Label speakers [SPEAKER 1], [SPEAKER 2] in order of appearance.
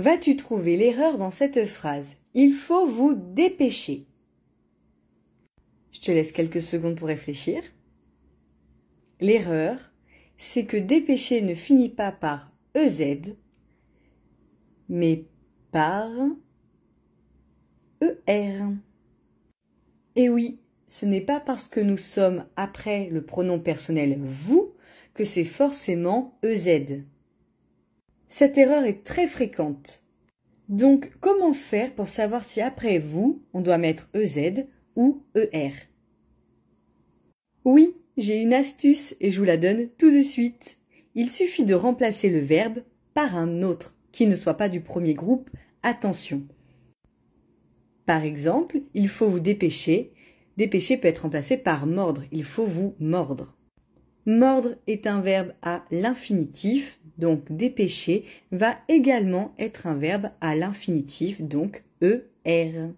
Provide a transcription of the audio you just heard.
[SPEAKER 1] vas-tu trouver l'erreur dans cette phrase Il faut vous dépêcher. Je te laisse quelques secondes pour réfléchir. L'erreur, c'est que dépêcher ne finit pas par EZ, mais par ER. Et oui, ce n'est pas parce que nous sommes après le pronom personnel vous que c'est forcément EZ. Cette erreur est très fréquente. Donc, comment faire pour savoir si après vous, on doit mettre EZ ou ER Oui, j'ai une astuce et je vous la donne tout de suite. Il suffit de remplacer le verbe par un autre qui ne soit pas du premier groupe, attention. Par exemple, il faut vous dépêcher. Dépêcher peut être remplacé par mordre, il faut vous mordre. Mordre est un verbe à l'infinitif donc dépêcher » va également être un verbe à l'infinitif, donc ER.